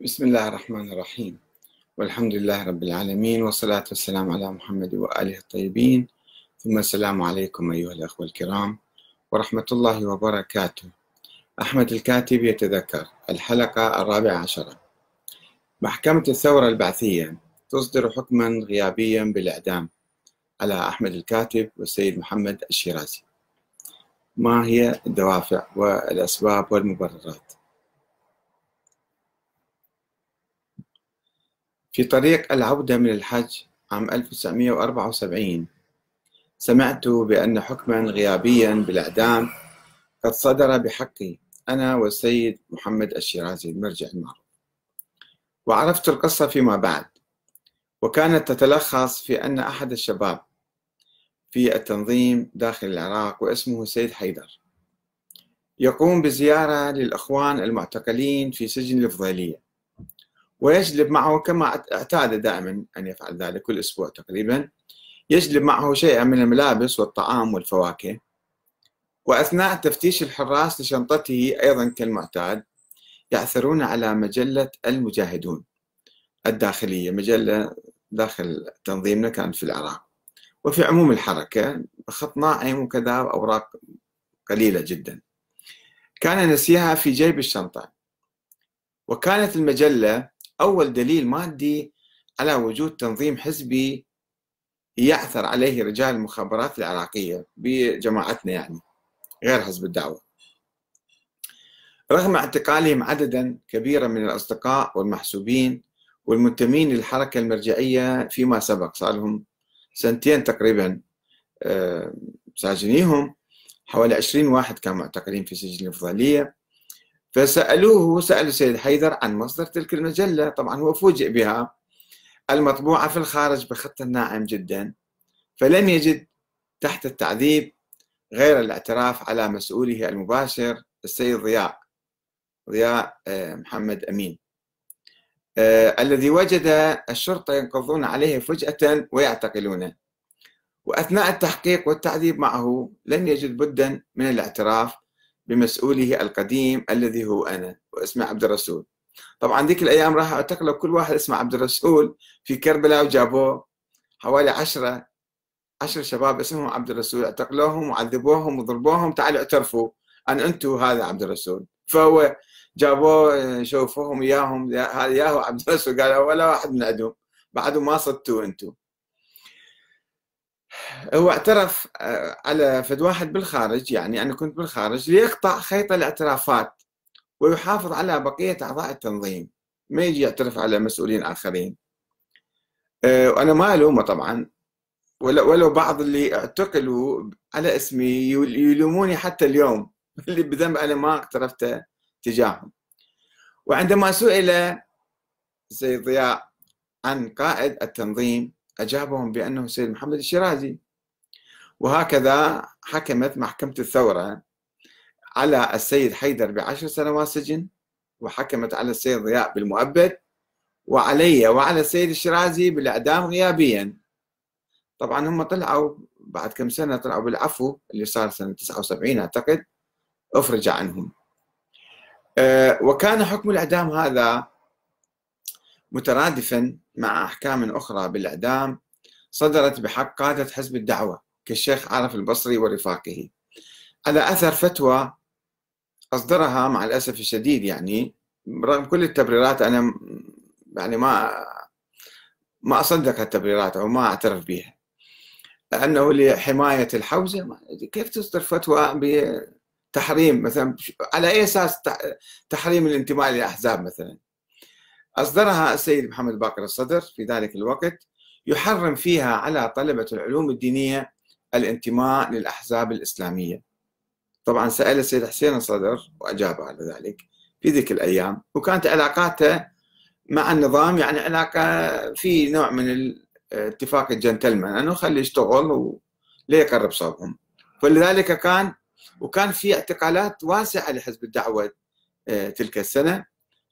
بسم الله الرحمن الرحيم والحمد لله رب العالمين والصلاة والسلام على محمد وآله الطيبين ثم السلام عليكم أيها الأخوة الكرام ورحمة الله وبركاته أحمد الكاتب يتذكر الحلقة الرابعة عشرة محكمة الثورة البعثية تصدر حكما غيابيا بالإعدام على أحمد الكاتب والسيد محمد الشيرازي ما هي الدوافع والأسباب والمبررات في طريق العودة من الحج عام 1974 سمعت بأن حكما غيابيا بالإعدام قد صدر بحقي أنا والسيد محمد الشيرازي المرجع المعروف وعرفت القصة فيما بعد وكانت تتلخص في أن أحد الشباب في التنظيم داخل العراق واسمه سيد حيدر يقوم بزيارة للأخوان المعتقلين في سجن الفضيلية ويجلب معه كما اعتاد دائما أن يفعل ذلك كل أسبوع تقريبا يجلب معه شيئا من الملابس والطعام والفواكه وأثناء تفتيش الحراس لشنطته أيضا كالمعتاد يعثرون على مجلة المجاهدون الداخلية مجلة داخل تنظيمنا كانت في العراق وفي عموم الحركة خط ناعم وكذا اوراق قليلة جدا كان نسيها في جيب الشنطة وكانت المجلة أول دليل مادي على وجود تنظيم حزبي يعثر عليه رجال المخابرات العراقية بجماعتنا يعني غير حزب الدعوة رغم اعتقالهم عددا كبيرا من الأصدقاء والمحسوبين والمنتمين للحركة المرجعية فيما سبق صار لهم سنتين تقريبا آه، ساجنيهم حوالي 20 واحد كانوا معتقلين في سجن الفضلية فسألوه سألوا السيد حيدر عن مصدر تلك المجلة طبعا هو فوجئ بها المطبوعة في الخارج بخط ناعم جدا فلم يجد تحت التعذيب غير الاعتراف على مسؤوله المباشر السيد ضياء ضياء آه، محمد أمين آه، الذي وجد الشرطة ينقضون عليه فجأة ويعتقلونه وأثناء التحقيق والتعذيب معه لم يجد بدا من الاعتراف بمسؤوله القديم الذي هو أنا واسمه عبد الرسول طبعا ذيك الأيام راح اعتقلوا كل واحد اسمه عبد الرسول في كربلاء وجابوه حوالي عشرة عشر شباب اسمهم عبد الرسول اعتقلوهم وعذبوهم وضربوهم تعالوا اعترفوا أن أنتم هذا عبد الرسول فهو جابوه شوفوهم إياهم هذا ياهو عبد الرسول قالوا ولا واحد من عندهم بعد ما صدتوا أنتم هو اعترف آه، على فد واحد بالخارج يعني أنا كنت بالخارج ليقطع خيط الاعترافات ويحافظ على بقية أعضاء التنظيم ما يجي يعترف على مسؤولين آخرين آه، وأنا ما ألومه طبعا ولو بعض اللي اعتقلوا على اسمي يلوموني حتى اليوم اللي بذنب أنا ما اقترفت تجاههم وعندما سئل سيد ضياء عن قائد التنظيم أجابهم بأنه سيد محمد الشيرازي وهكذا حكمت محكمة الثورة على السيد حيدر بعشر سنوات سجن وحكمت على السيد ضياء بالمؤبد وعلي وعلى السيد الشيرازي بالإعدام غيابيا طبعا هم طلعوا بعد كم سنة طلعوا بالعفو اللي صار سنة 79 أعتقد أفرج عنهم آه، وكان حكم الإعدام هذا مترادفا مع أحكام أخرى بالإعدام صدرت بحق قادة حزب الدعوة كالشيخ عارف البصري ورفاقه على أثر فتوى أصدرها مع الأسف الشديد يعني رغم كل التبريرات أنا يعني ما ما أصدق التبريرات أو ما أعترف بها أنه لحماية الحوزة كيف تصدر فتوى بتحريم مثلا على أي أساس تحريم الانتماء للأحزاب مثلا أصدرها السيد محمد باقر الصدر في ذلك الوقت يحرم فيها على طلبة العلوم الدينية الانتماء للأحزاب الإسلامية طبعا سأل السيد حسين الصدر وأجاب على ذلك في ذيك الأيام وكانت علاقاته مع النظام يعني علاقة في نوع من اتفاق الجنتلمان أنه خلي يشتغل وليه يقرب صوبهم فلذلك كان وكان في اعتقالات واسعة لحزب الدعوة آه، تلك السنة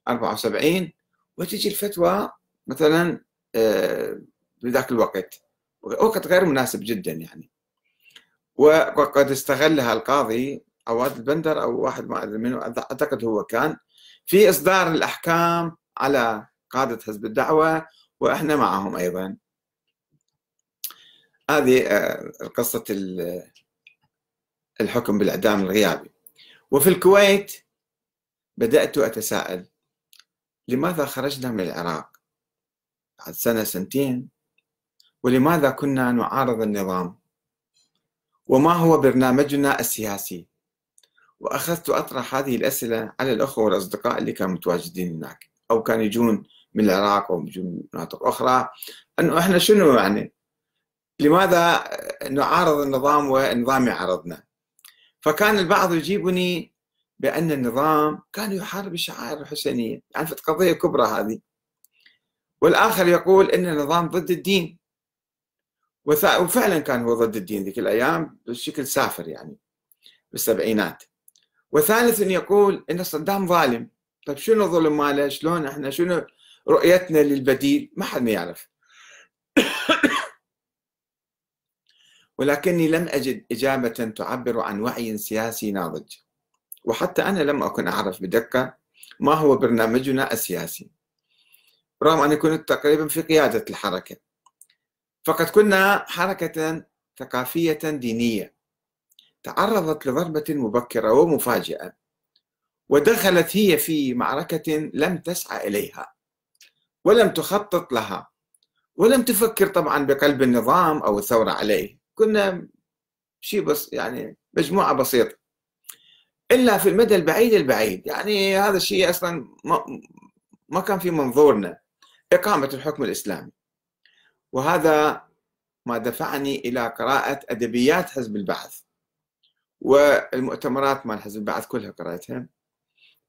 74 وتجي الفتوى مثلا في آه، ذاك الوقت وقت غير مناسب جدا يعني وقد استغلها القاضي عواد البندر او واحد ما ادري منه اعتقد هو كان في اصدار الاحكام على قاده حزب الدعوه واحنا معهم ايضا هذه آه، قصه الحكم بالاعدام الغيابي وفي الكويت بدات اتساءل لماذا خرجنا من العراق بعد سنة سنتين ولماذا كنا نعارض النظام وما هو برنامجنا السياسي وأخذت أطرح هذه الأسئلة على الأخوة والأصدقاء اللي كانوا متواجدين هناك أو كانوا يجون من العراق أو من مناطق أخرى أنه إحنا شنو يعني لماذا نعارض النظام والنظام يعارضنا فكان البعض يجيبني بأن النظام كان يحارب الشعائر الحسينية يعني في قضية كبرى هذه والآخر يقول أن النظام ضد الدين وفعلا كان هو ضد الدين ذيك الأيام بشكل سافر يعني بالسبعينات وثالث يقول أن صدام ظالم طيب شنو ظلم ماله شلون احنا شنو رؤيتنا للبديل ما حد ما يعرف ولكني لم أجد إجابة تعبر عن وعي سياسي ناضج وحتى أنا لم أكن أعرف بدقة ما هو برنامجنا السياسي رغم أني كنت تقريبا في قيادة الحركة فقد كنا حركة ثقافية دينية تعرضت لضربة مبكرة ومفاجئة ودخلت هي في معركة لم تسعى إليها ولم تخطط لها ولم تفكر طبعا بقلب النظام أو الثورة عليه كنا شيء بس يعني مجموعة بسيطة الا في المدى البعيد البعيد يعني هذا الشيء اصلا ما كان في منظورنا اقامه الحكم الاسلامي وهذا ما دفعني الى قراءه ادبيات حزب البعث والمؤتمرات مال حزب البعث كلها قراتها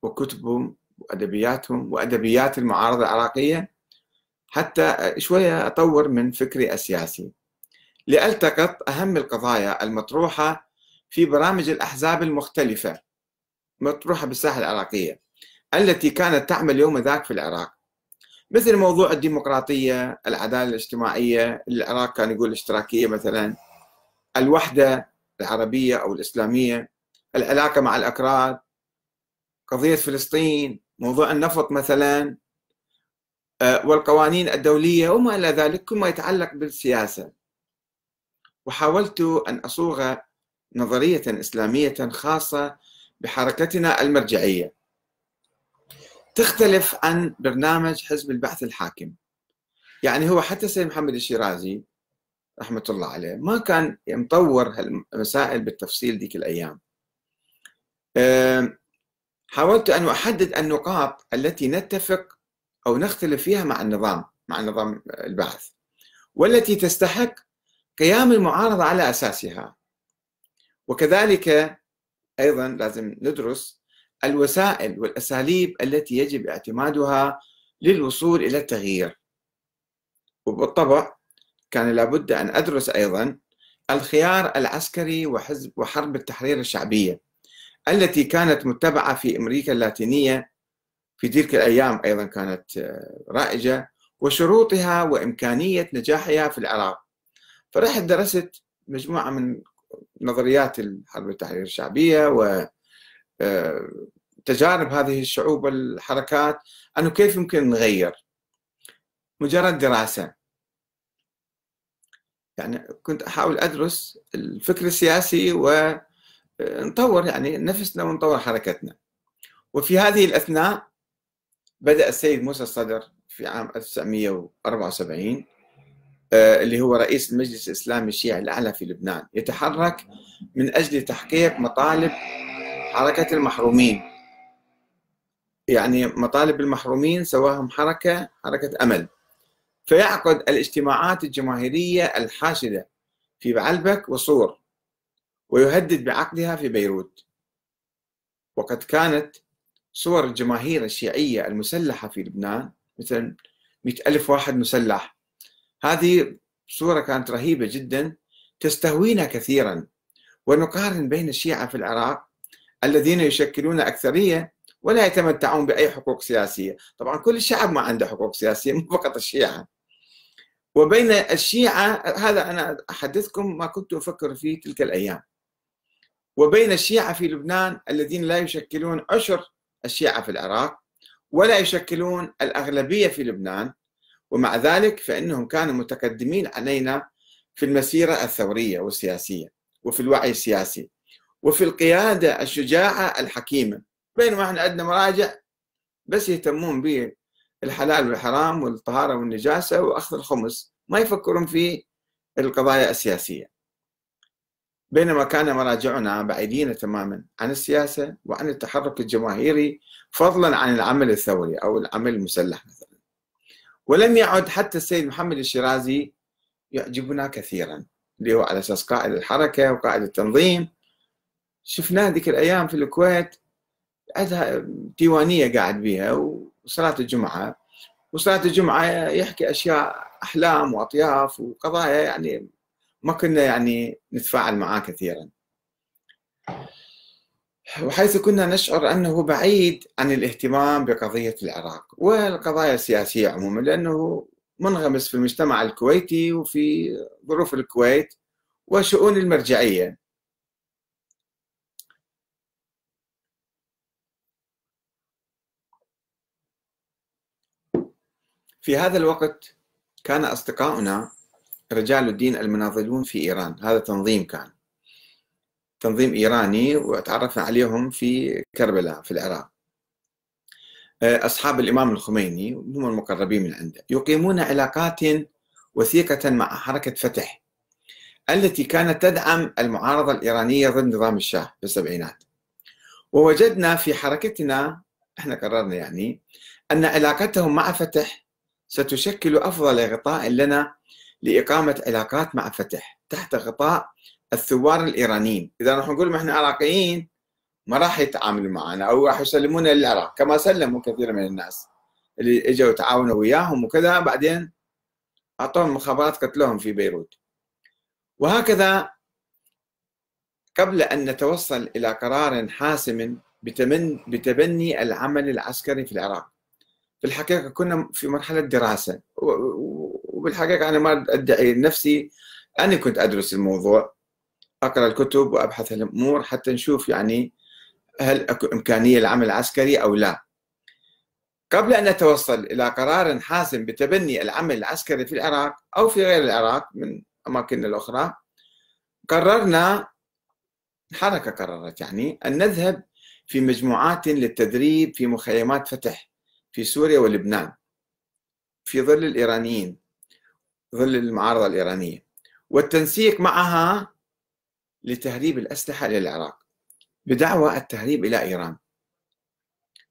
وكتبهم وادبياتهم وادبيات المعارضه العراقيه حتى شويه اطور من فكري السياسي لالتقط اهم القضايا المطروحه في برامج الاحزاب المختلفه مطروحة بالساحة العراقية التي كانت تعمل يوم ذاك في العراق مثل موضوع الديمقراطية العدالة الاجتماعية العراق كان يقول الاشتراكية مثلا الوحدة العربية أو الإسلامية العلاقة مع الأكراد قضية فلسطين موضوع النفط مثلا آه، والقوانين الدولية وما إلى ذلك كل ما يتعلق بالسياسة وحاولت أن أصوغ نظرية إسلامية خاصة بحركتنا المرجعية تختلف عن برنامج حزب البعث الحاكم يعني هو حتى سيد محمد الشيرازي رحمة الله عليه ما كان مطور هالمسائل بالتفصيل ذيك الأيام حاولت أن أحدد النقاط التي نتفق أو نختلف فيها مع النظام مع نظام البعث والتي تستحق قيام المعارضة على أساسها وكذلك ايضا لازم ندرس الوسائل والاساليب التي يجب اعتمادها للوصول الى التغيير وبالطبع كان لابد ان ادرس ايضا الخيار العسكري وحزب وحرب التحرير الشعبيه التي كانت متبعه في امريكا اللاتينيه في تلك الايام ايضا كانت رائجه وشروطها وامكانيه نجاحها في العراق فرحت درست مجموعه من نظريات الحرب التحرير الشعبية و آه، تجارب هذه الشعوب والحركات أنه كيف يمكن نغير مجرد دراسة يعني كنت أحاول أدرس الفكر السياسي ونطور آه، يعني نفسنا ونطور حركتنا وفي هذه الأثناء بدأ السيد موسى الصدر في عام 1974 آه، اللي هو رئيس المجلس الإسلامي الشيعي الأعلى في لبنان يتحرك من أجل تحقيق مطالب حركة المحرومين يعني مطالب المحرومين سواهم حركة حركة أمل فيعقد الاجتماعات الجماهيرية الحاشدة في بعلبك وصور ويهدد بعقدها في بيروت وقد كانت صور الجماهير الشيعية المسلحة في لبنان مثل مئة ألف واحد مسلح هذه صورة كانت رهيبة جدا تستهوينا كثيرا ونقارن بين الشيعة في العراق الذين يشكلون أكثرية ولا يتمتعون بأي حقوق سياسية طبعا كل الشعب ما عنده حقوق سياسية مو فقط الشيعة وبين الشيعة هذا أنا أحدثكم ما كنت أفكر فيه تلك الأيام وبين الشيعة في لبنان الذين لا يشكلون عشر الشيعة في العراق ولا يشكلون الأغلبية في لبنان ومع ذلك فإنهم كانوا متقدمين علينا في المسيرة الثورية والسياسية وفي الوعي السياسي وفي القيادة الشجاعة الحكيمة بينما احنا عندنا مراجع بس يهتمون بالحلال والحرام والطهارة والنجاسة وأخذ الخمس ما يفكرون في القضايا السياسية بينما كان مراجعنا بعيدين تماما عن السياسة وعن التحرك الجماهيري فضلا عن العمل الثوري أو العمل المسلح مثلا ولم يعد حتى السيد محمد الشيرازي يعجبنا كثيرا اللي هو على اساس قائد الحركه وقائد التنظيم شفناه ذيك الايام في الكويت عندها ديوانيه قاعد بها وصلاه الجمعه وصلاه الجمعه يحكي اشياء احلام واطياف وقضايا يعني ما كنا يعني نتفاعل معاه كثيرا وحيث كنا نشعر أنه بعيد عن الاهتمام بقضية العراق والقضايا السياسية عموما لأنه منغمس في المجتمع الكويتي وفي ظروف الكويت وشؤون المرجعية في هذا الوقت كان أصدقاؤنا رجال الدين المناضلون في إيران هذا تنظيم كان تنظيم إيراني وتعرفنا عليهم في كربلاء في العراق آه، أصحاب الإمام الخميني هم المقربين من عنده يقيمون علاقات وثيقة مع حركة فتح التي كانت تدعم المعارضة الإيرانية ضد نظام الشاه في السبعينات ووجدنا في حركتنا احنا قررنا يعني أن علاقتهم مع فتح ستشكل أفضل غطاء لنا لإقامة علاقات مع فتح تحت غطاء الثوار الايرانيين اذا راح نقول احنا عراقيين ما راح يتعاملوا معنا او راح يسلمونا للعراق كما سلموا كثير من الناس اللي اجوا تعاونوا وياهم وكذا بعدين اعطوهم مخابرات قتلوهم في بيروت وهكذا قبل ان نتوصل الى قرار حاسم بتبني العمل العسكري في العراق في الحقيقه كنا في مرحله دراسه وبالحقيقه انا ما ادعي نفسي اني كنت ادرس الموضوع اقرا الكتب وابحث الامور حتى نشوف يعني هل اكو امكانيه العمل العسكري او لا. قبل ان نتوصل الى قرار حاسم بتبني العمل العسكري في العراق او في غير العراق من اماكننا الاخرى قررنا الحركه قررت يعني ان نذهب في مجموعات للتدريب في مخيمات فتح في سوريا ولبنان في ظل الايرانيين ظل المعارضه الايرانيه والتنسيق معها لتهريب الأسلحة إلى العراق بدعوى التهريب إلى إيران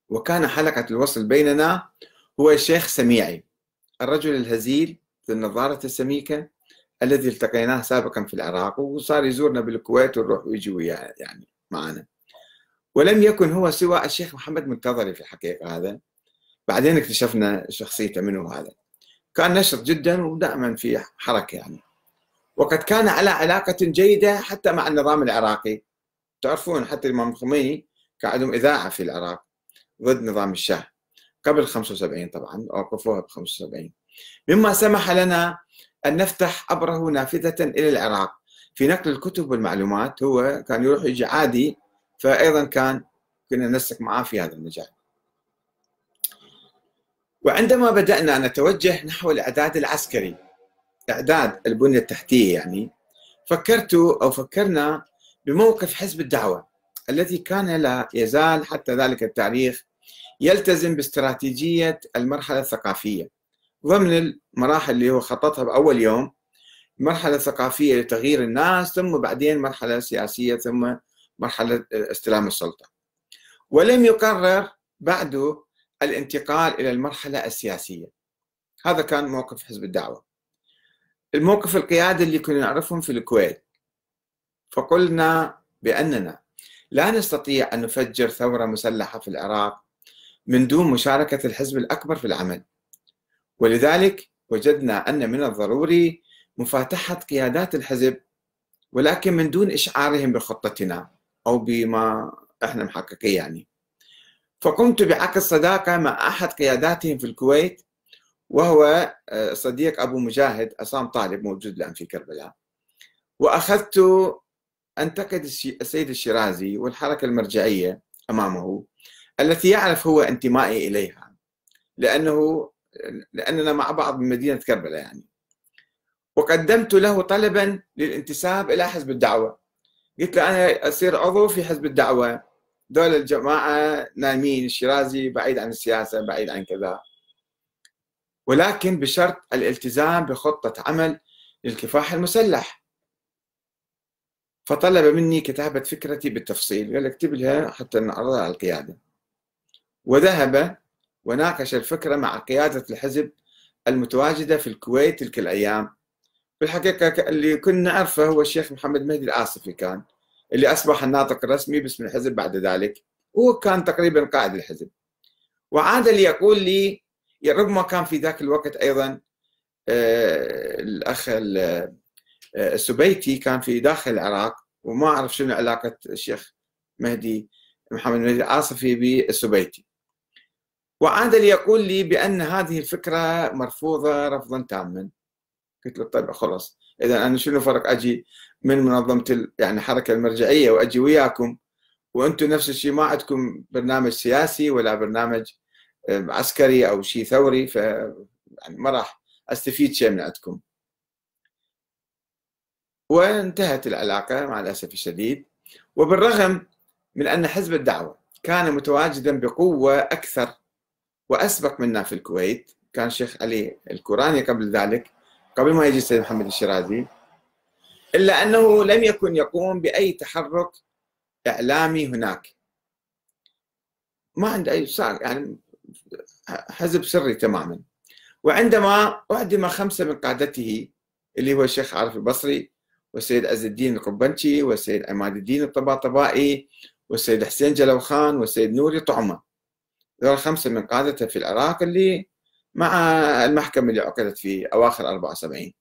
وكان حلقة الوصل بيننا هو الشيخ سميعي الرجل الهزيل ذو النظارة السميكة الذي التقيناه سابقا في العراق وصار يزورنا بالكويت ونروح ويجي وياه يعني معنا ولم يكن هو سوى الشيخ محمد منتظري في الحقيقة هذا بعدين اكتشفنا شخصيته منه هذا كان نشط جدا ودائما في حركة يعني وقد كان على علاقة جيدة حتى مع النظام العراقي تعرفون حتى الإمام الخميني كان عندهم إذاعة في العراق ضد نظام الشاه قبل 75 طبعا أوقفوها ب 75 مما سمح لنا أن نفتح أبره نافذة إلى العراق في نقل الكتب والمعلومات هو كان يروح يجي عادي فأيضا كان كنا ننسق معاه في هذا المجال وعندما بدأنا نتوجه نحو الإعداد العسكري اعداد البنيه التحتيه يعني فكرت او فكرنا بموقف حزب الدعوه الذي كان لا يزال حتى ذلك التاريخ يلتزم باستراتيجيه المرحله الثقافيه ضمن المراحل اللي هو خططها باول يوم مرحله ثقافيه لتغيير الناس ثم بعدين مرحله سياسيه ثم مرحله استلام السلطه ولم يقرر بعده الانتقال الى المرحله السياسيه هذا كان موقف حزب الدعوه الموقف القيادي اللي كنا نعرفهم في الكويت فقلنا بأننا لا نستطيع أن نفجر ثورة مسلحة في العراق من دون مشاركة الحزب الأكبر في العمل ولذلك وجدنا أن من الضروري مفاتحة قيادات الحزب ولكن من دون إشعارهم بخطتنا أو بما احنا محققين يعني فقمت بعقد صداقة مع أحد قياداتهم في الكويت وهو آه، صديق أبو مجاهد عصام طالب موجود الآن في كربلاء وأخذت أنتقد السيد الشيرازي والحركة المرجعية أمامه التي يعرف هو انتمائي إليها لأنه لأننا مع بعض من مدينة كربلاء يعني وقدمت له طلبا للانتساب إلى حزب الدعوة قلت له أنا أصير عضو في حزب الدعوة دول الجماعة نايمين الشيرازي بعيد عن السياسة بعيد عن كذا ولكن بشرط الالتزام بخطة عمل للكفاح المسلح فطلب مني كتابة فكرتي بالتفصيل قال اكتب لها حتى نعرضها على القيادة وذهب وناقش الفكرة مع قيادة الحزب المتواجدة في الكويت تلك الأيام بالحقيقة اللي كنا نعرفه هو الشيخ محمد مهدي الآصفي كان اللي أصبح الناطق الرسمي باسم الحزب بعد ذلك وكان تقريبا قائد الحزب وعاد ليقول لي ربما كان في ذاك الوقت ايضا آه، الاخ آه، السبيتي كان في داخل العراق وما اعرف شنو علاقه الشيخ مهدي محمد مهدي العاصفي بالسبيتي وعاد ليقول لي بان هذه الفكره مرفوضه رفضا تاما قلت له طيب خلاص اذا انا شنو فرق اجي من منظمه يعني الحركه المرجعيه واجي وياكم وانتم نفس الشيء ما عندكم برنامج سياسي ولا برنامج عسكري او شيء ثوري ف يعني ما راح استفيد شيء من عندكم وانتهت العلاقه مع الاسف الشديد وبالرغم من ان حزب الدعوه كان متواجدا بقوه اكثر واسبق منا في الكويت كان الشيخ علي الكوراني قبل ذلك قبل ما يجي السيد محمد الشيرازي الا انه لم يكن يقوم باي تحرك اعلامي هناك ما عنده اي صار يعني حزب سري تماما وعندما أعدم خمسة من قادته اللي هو الشيخ عارف البصري والسيد عز الدين القبنشي والسيد عماد الدين الطباطبائي والسيد حسين جلوخان والسيد نوري طعمة ذول خمسة من قادته في العراق اللي مع المحكمة اللي عقدت في أواخر 74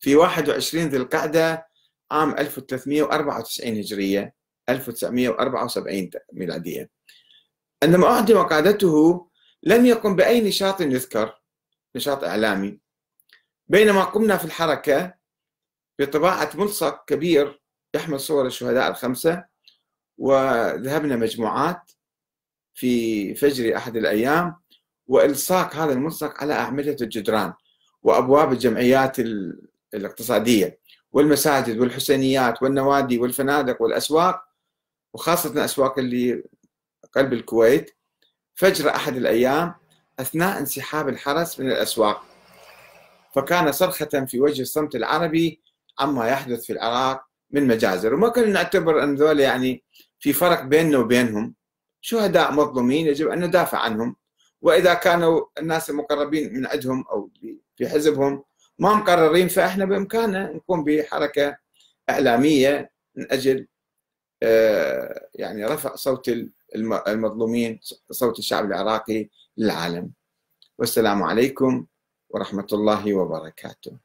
في 21 ذي القعدة عام 1394 هجرية 1974 ميلادية عندما أعدم قادته لم يقم بأي نشاط يذكر نشاط إعلامي بينما قمنا في الحركة بطباعة ملصق كبير يحمل صور الشهداء الخمسة وذهبنا مجموعات في فجر أحد الأيام وإلصاق هذا الملصق على أعمدة الجدران وأبواب الجمعيات الاقتصادية والمساجد والحسينيات والنوادي والفنادق والأسواق وخاصة الأسواق اللي قلب الكويت فجر أحد الأيام أثناء انسحاب الحرس من الأسواق فكان صرخة في وجه الصمت العربي عما يحدث في العراق من مجازر وما كنا نعتبر أن ذولا يعني في فرق بيننا وبينهم شهداء مظلومين يجب أن ندافع عنهم وإذا كانوا الناس المقربين من عندهم أو في حزبهم ما مقررين فإحنا بإمكاننا نقوم بحركة إعلامية من أجل آه، يعني رفع صوت المظلومين صوت الشعب العراقي للعالم والسلام عليكم ورحمه الله وبركاته